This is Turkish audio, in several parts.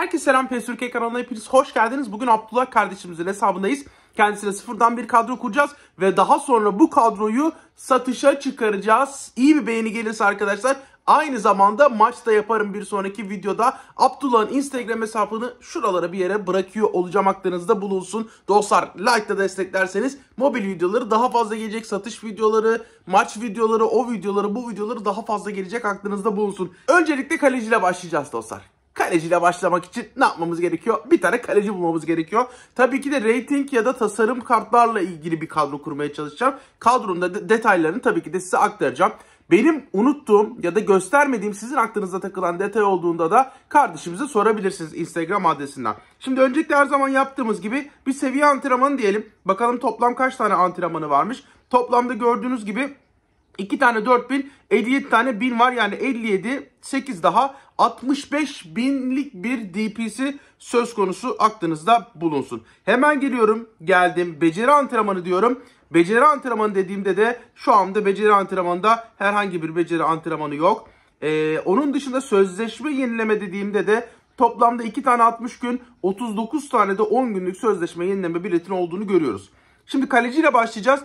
Herkese selam PSÜRK kanalına hepiniz hoş geldiniz. Bugün Abdullah kardeşimizin hesabındayız. Kendisine sıfırdan bir kadro kuracağız ve daha sonra bu kadroyu satışa çıkaracağız. İyi bir beğeni gelirse arkadaşlar aynı zamanda maçta yaparım bir sonraki videoda. Abdullah'ın Instagram hesabını şuralara bir yere bırakıyor olacağım aklınızda bulunsun. Dostlar like da desteklerseniz mobil videoları daha fazla gelecek. Satış videoları, maç videoları, o videoları, bu videoları daha fazla gelecek aklınızda bulunsun. Öncelikle kaleciyle başlayacağız dostlar kaleciyle başlamak için ne yapmamız gerekiyor? Bir tane kaleci bulmamız gerekiyor. Tabii ki de rating ya da tasarım kartlarla ilgili bir kadro kurmaya çalışacağım. Kadronun da detaylarını tabii ki de size aktaracağım. Benim unuttuğum ya da göstermediğim sizin aklınızda takılan detay olduğunda da kardeşimize sorabilirsiniz Instagram adresinden. Şimdi öncelikle her zaman yaptığımız gibi bir seviye antrenmanı diyelim. Bakalım toplam kaç tane antrenmanı varmış. Toplamda gördüğünüz gibi 2 tane 4000, 57 tane 1000 var. Yani 57, 8 daha 65 binlik bir DP'si söz konusu aklınızda bulunsun. Hemen geliyorum, geldim. Beceri antrenmanı diyorum. Beceri antrenmanı dediğimde de şu anda beceri antrenmanında herhangi bir beceri antrenmanı yok. Ee, onun dışında sözleşme yenileme dediğimde de toplamda 2 tane 60 gün, 39 tane de 10 günlük sözleşme yenileme biletin olduğunu görüyoruz. Şimdi kaleciyle başlayacağız.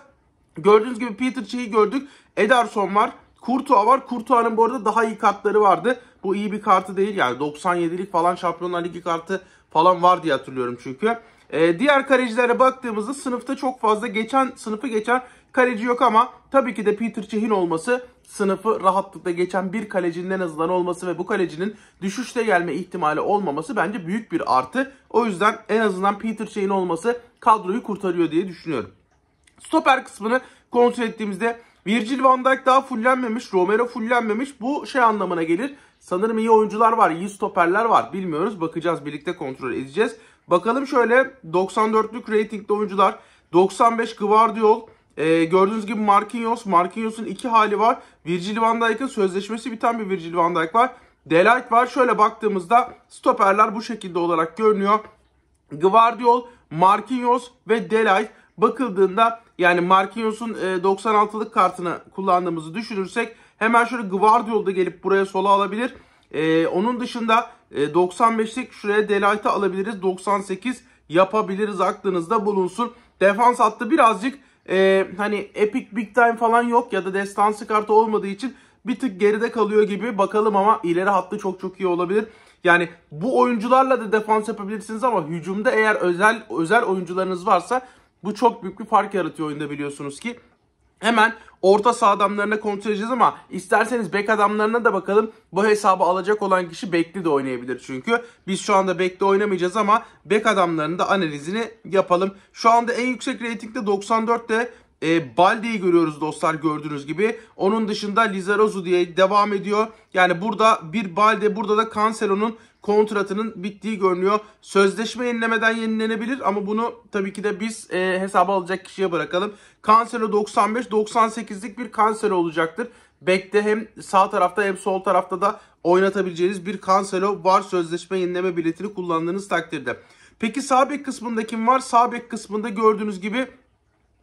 Gördüğünüz gibi Peter Çiğ'i gördük. Ederson var. Kurtuğa var. Kurtuğa'nın bu arada daha iyi kartları vardı. Bu iyi bir kartı değil yani 97'lik falan Şampiyonlar Ligi kartı falan var diye hatırlıyorum çünkü. Ee, diğer kalecilere baktığımızda sınıfta çok fazla geçen sınıfı geçen kaleci yok ama tabii ki de Peter Çehin olması sınıfı rahatlıkla geçen bir kalecinin en azından olması ve bu kalecinin düşüşte gelme ihtimali olmaması bence büyük bir artı. O yüzden en azından Peter Çehin olması kadroyu kurtarıyor diye düşünüyorum. Stoper kısmını kontrol ettiğimizde Virgil van Dijk daha fullenmemiş. Romero fullenmemiş. Bu şey anlamına gelir. Sanırım iyi oyuncular var. iyi stoperler var. Bilmiyoruz. Bakacağız. Birlikte kontrol edeceğiz. Bakalım şöyle 94'lük ratingli oyuncular. 95 Gvardiol. Ee, gördüğünüz gibi Marquinhos. Marquinhos'un iki hali var. Virgil van Dijk'ın sözleşmesi biten bir Virgil van Dijk var. Delight var. Şöyle baktığımızda stoperler bu şekilde olarak görünüyor. Gvardiol, Marquinhos ve Delight bakıldığında yani Marquinhos'un 96'lık e, kartını kullandığımızı düşünürsek hemen şöyle Guardiol'da gelip buraya sola alabilir. E, onun dışında 95'lik e, şuraya Delight'ı alabiliriz. 98 yapabiliriz aklınızda bulunsun. Defans hattı birazcık hani epic big time falan yok ya da destansı kartı olmadığı için bir tık geride kalıyor gibi. Bakalım ama ileri hattı çok çok iyi olabilir. Yani bu oyuncularla da defans yapabilirsiniz ama hücumda eğer özel özel oyuncularınız varsa bu çok büyük bir fark yaratıyor oyunda biliyorsunuz ki. Hemen orta saha adamlarına kontrol edeceğiz ama isterseniz bek adamlarına da bakalım. Bu hesabı alacak olan kişi bekli de oynayabilir çünkü. Biz şu anda bekli oynamayacağız ama bek adamlarının da analizini yapalım. Şu anda en yüksek reytingde 94'te e, Balde'yi görüyoruz dostlar gördüğünüz gibi. Onun dışında Lizarozu diye devam ediyor. Yani burada bir Balde burada da Cancelo'nun kontratının bittiği görünüyor. Sözleşme yenilemeden yenilenebilir ama bunu tabii ki de biz e, hesaba alacak kişiye bırakalım. Cancelo 95-98'lik bir Cancelo olacaktır. Bekte hem sağ tarafta hem sol tarafta da oynatabileceğiniz bir Cancelo var sözleşme yenileme biletini kullandığınız takdirde. Peki sağ bek kısmında kim var? Sağ bek kısmında gördüğünüz gibi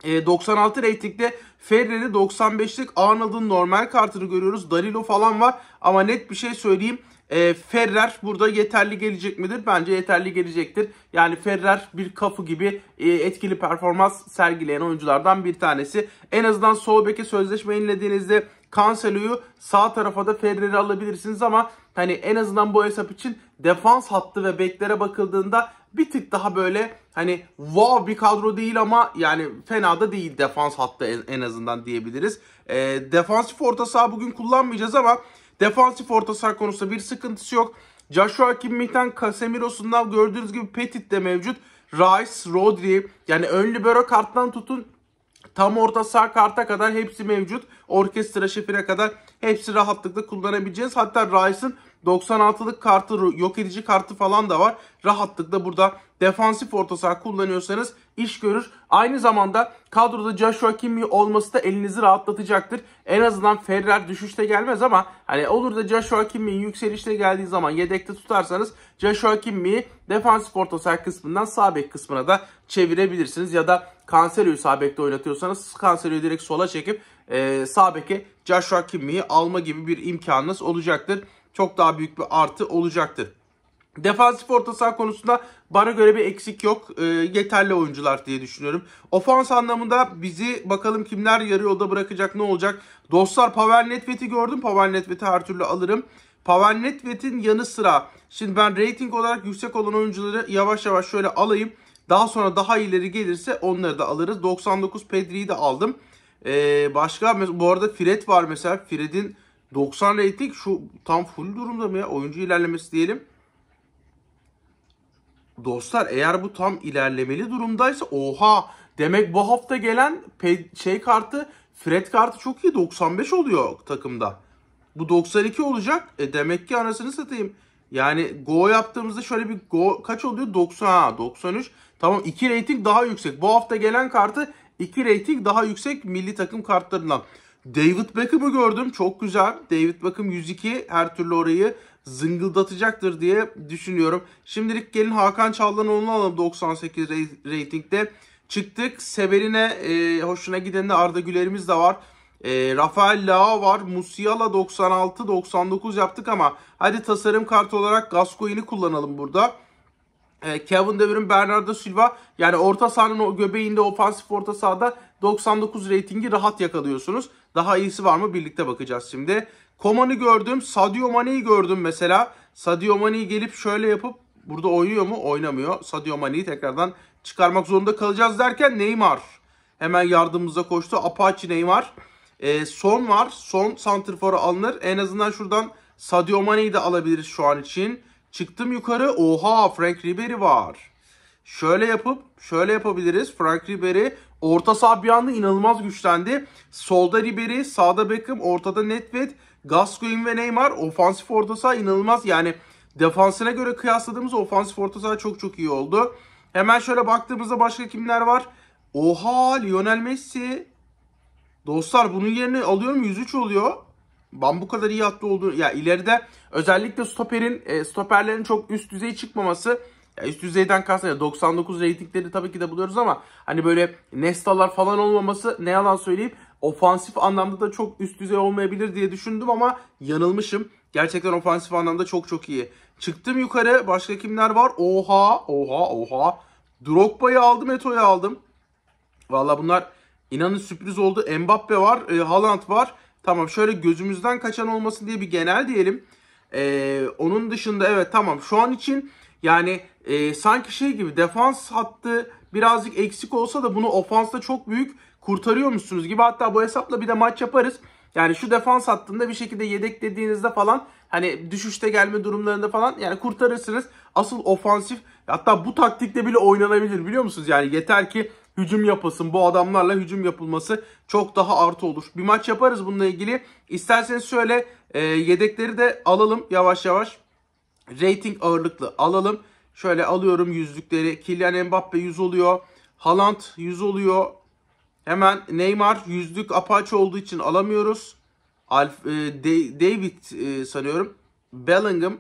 96 e, reytingde Ferrer'i 95'lik Arnold'un normal kartını görüyoruz. Dalilo falan var ama net bir şey söyleyeyim. E, Ferrer burada yeterli gelecek midir? Bence yeterli gelecektir. Yani Ferrer bir kapı gibi e, etkili performans sergileyen oyunculardan bir tanesi. En azından Solbeck'e sözleşme inlediğinizde Cancelo'yu sağ tarafa da Ferrer'i alabilirsiniz ama hani en azından bu hesap için defans hattı ve beklere bakıldığında bir tık daha böyle hani wow bir kadro değil ama yani fena da değil defans hattı en, azından diyebiliriz. E, defansif orta saha bugün kullanmayacağız ama defansif orta saha konusunda bir sıkıntısı yok. Joshua Kimmich'ten Casemiro'sundan gördüğünüz gibi Petit de mevcut. Rice, Rodri yani ön libero karttan tutun Tam orta sağ karta kadar hepsi mevcut. Orkestra şefine kadar hepsi rahatlıkla kullanabileceğiz. Hatta Rice'ın 96'lık kartı, yok edici kartı falan da var. Rahatlıkla burada defansif orta saha kullanıyorsanız iş görür. Aynı zamanda kadroda Joshua Kimmich olması da elinizi rahatlatacaktır. En azından Ferrer düşüşte gelmez ama hani olur da Joshua Kimmich yükselişte geldiği zaman yedekte tutarsanız Joshua Kimmich'i defansif orta saha kısmından sağ bek kısmına da çevirebilirsiniz. Ya da Cancelo'yu sağ bekte oynatıyorsanız Cancelo'yu direkt sola çekip e, sağ beke Joshua Kimmy'yi alma gibi bir imkanınız olacaktır. Çok daha büyük bir artı olacaktır. Defansif orta saha konusunda bana göre bir eksik yok. E, yeterli oyuncular diye düşünüyorum. Ofans anlamında bizi bakalım kimler yarı yolda bırakacak ne olacak. Dostlar Pavel Nedved'i gördüm. Pavel Nedved'i her türlü alırım. Pavel Nedved'in yanı sıra şimdi ben rating olarak yüksek olan oyuncuları yavaş yavaş şöyle alayım. Daha sonra daha ileri gelirse onları da alırız. 99 Pedri'yi de aldım. Ee, başka bu arada Fred var mesela. Fred'in 90 rating şu tam full durumda mı ya? Oyuncu ilerlemesi diyelim. Dostlar eğer bu tam ilerlemeli durumdaysa oha demek bu hafta gelen şey kartı Fred kartı çok iyi 95 oluyor takımda. Bu 92 olacak. E demek ki anasını satayım. Yani go yaptığımızda şöyle bir go kaç oluyor? 90 ha, 93. Tamam 2 rating daha yüksek. Bu hafta gelen kartı 2 rating daha yüksek milli takım kartlarından. David Beckham'ı gördüm. Çok güzel. David Beckham 102 her türlü orayı zıngıldatacaktır diye düşünüyorum. Şimdilik gelin Hakan Çalhanoğlu'nu alalım 98 ratingde. Çıktık. Severine e, hoşuna de Arda Güler'imiz de var. E, Rafael Leao var. Musiala 96-99 yaptık ama hadi tasarım kartı olarak Gascoigne'i kullanalım burada. E, Kevin De Bruyne, Bernardo Silva yani orta sahanın o göbeğinde ofansif orta sahada 99 reytingi rahat yakalıyorsunuz. Daha iyisi var mı birlikte bakacağız şimdi. Koman'ı gördüm. Sadio Mane'yi gördüm mesela. Sadio Mane'yi gelip şöyle yapıp burada oynuyor mu? Oynamıyor. Sadio Mane'yi tekrardan çıkarmak zorunda kalacağız derken Neymar hemen yardımımıza koştu. Apache Neymar. E, son var. Son santrforu alınır. En azından şuradan Sadio Mane'yi de alabiliriz şu an için. Çıktım yukarı. Oha Frank Ribery var. Şöyle yapıp şöyle yapabiliriz. Frank Ribery orta saha bir anda inanılmaz güçlendi. Solda Ribery, sağda Beckham, ortada Nedved, Gascoigne ve Neymar. Ofansif orta saha inanılmaz. Yani defansına göre kıyasladığımız ofansif orta saha çok çok iyi oldu. Hemen şöyle baktığımızda başka kimler var? Oha Lionel Messi, Dostlar bunun yerine alıyorum 103 oluyor. Ben bu kadar iyi atlı olduğunu ya ileride özellikle stoperin e, stoperlerin çok üst düzey çıkmaması ya üst düzeyden kastım ya 99 reytingleri tabii ki de buluyoruz ama hani böyle Nestalar falan olmaması ne yalan söyleyeyim ofansif anlamda da çok üst düzey olmayabilir diye düşündüm ama yanılmışım. Gerçekten ofansif anlamda çok çok iyi. Çıktım yukarı. Başka kimler var? Oha, oha, oha. Drogba'yı aldım, Eto'yu aldım. Valla bunlar İnanın sürpriz oldu. Mbappe var, e, Haaland var. Tamam şöyle gözümüzden kaçan olmasın diye bir genel diyelim. E, onun dışında evet tamam şu an için yani e, sanki şey gibi defans hattı birazcık eksik olsa da bunu ofansta çok büyük kurtarıyormuşsunuz gibi. Hatta bu hesapla bir de maç yaparız. Yani şu defans hattında bir şekilde yedek dediğinizde falan hani düşüşte gelme durumlarında falan yani kurtarırsınız. Asıl ofansif hatta bu taktikte bile oynanabilir biliyor musunuz? Yani yeter ki hücum yapasın. Bu adamlarla hücum yapılması çok daha artı olur. Bir maç yaparız bununla ilgili. İsterseniz şöyle e, yedekleri de alalım yavaş yavaş. Rating ağırlıklı alalım. Şöyle alıyorum yüzlükleri. Kylian Mbappe 100 oluyor. Haaland 100 oluyor. Hemen Neymar yüzlük apaçı olduğu için alamıyoruz. Alf, e, David e, sanıyorum. Bellingham.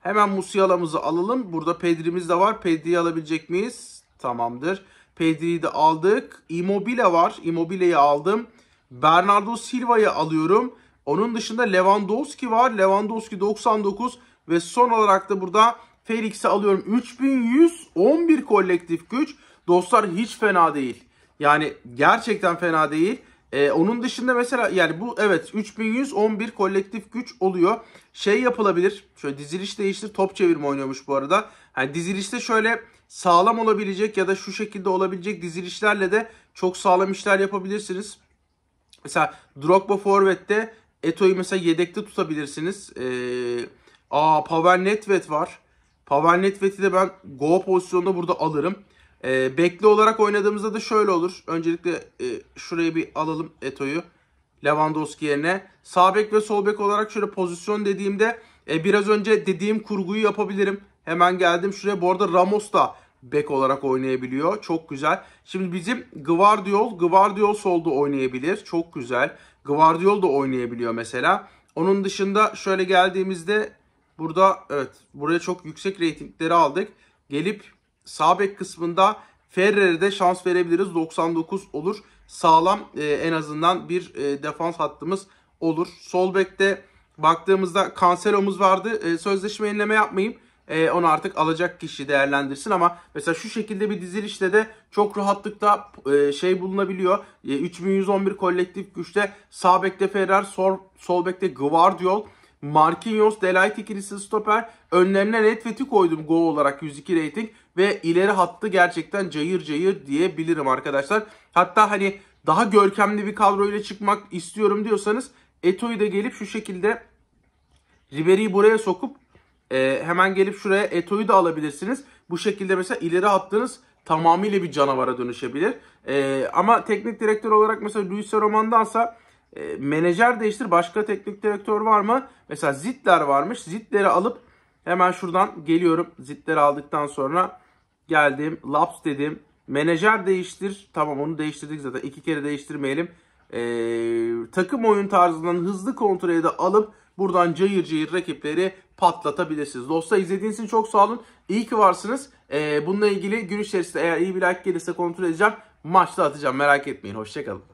Hemen Musiala'mızı alalım. Burada Pedri'miz de var. Pedri'yi alabilecek miyiz? Tamamdır. Pedri'yi de aldık. Immobile var. Immobile'yi aldım. Bernardo Silva'yı alıyorum. Onun dışında Lewandowski var. Lewandowski 99 ve son olarak da burada Felix'i alıyorum. 3111 kolektif güç. Dostlar hiç fena değil. Yani gerçekten fena değil. Ee, onun dışında mesela yani bu evet 3111 kolektif güç oluyor. Şey yapılabilir. Şöyle diziliş değiştir top çevirme oynuyormuş bu arada. Yani dizilişte şöyle sağlam olabilecek ya da şu şekilde olabilecek dizilişlerle de çok sağlam işler yapabilirsiniz. Mesela Drogba Forvet'te Eto'yu mesela yedekte tutabilirsiniz. Ee, aa Pavel Nedved var. Pavel Nedved'i de ben go pozisyonda burada alırım. Ee, bekli olarak oynadığımızda da şöyle olur. Öncelikle e, şuraya bir alalım Eto'yu. Lewandowski yerine. Sağ bek ve sol bek olarak şöyle pozisyon dediğimde e, biraz önce dediğim kurguyu yapabilirim. Hemen geldim şuraya. Bu arada Ramos da bek olarak oynayabiliyor. Çok güzel. Şimdi bizim Guardiol, Guardiol solda oynayabilir. Çok güzel. Guardiol da oynayabiliyor mesela. Onun dışında şöyle geldiğimizde burada evet buraya çok yüksek reytingleri aldık. Gelip sağ bek kısmında Ferrer'e de şans verebiliriz. 99 olur. Sağlam e, en azından bir e, defans hattımız olur. Sol bekte baktığımızda Cancelo'muz vardı. E, sözleşme yenileme yapmayayım. E, onu artık alacak kişi değerlendirsin ama mesela şu şekilde bir dizilişte de çok rahatlıkla e, şey bulunabiliyor. E, 3111 kolektif güçte sağ bekte Ferrer, sol, sol bekte Guardiol, Marquinhos, Delight ikilisi stoper. Önlerine Netvet'i koydum go olarak 102 rating ve ileri hattı gerçekten cayır cayır diyebilirim arkadaşlar. Hatta hani daha görkemli bir kadroyla çıkmak istiyorum diyorsanız Eto'yu da gelip şu şekilde Ribery'i buraya sokup e, hemen gelip şuraya Eto'yu da alabilirsiniz. Bu şekilde mesela ileri attığınız tamamıyla bir canavara dönüşebilir. E, ama teknik direktör olarak mesela Luis Roman'dansa e, menajer değiştir. Başka teknik direktör var mı? Mesela Zitler varmış. Zitler'i alıp hemen şuradan geliyorum. Zitler'i aldıktan sonra geldim. Laps dedim. Menajer değiştir. Tamam onu değiştirdik zaten. iki kere değiştirmeyelim. Ee, takım oyun tarzından hızlı kontrolü de alıp buradan cayır cayır rakipleri patlatabilirsiniz. Dostlar izlediğiniz için çok sağ olun. İyi ki varsınız. Ee, bununla ilgili gün içerisinde eğer iyi bir like gelirse kontrol edeceğim. Maçta atacağım merak etmeyin. Hoşçakalın.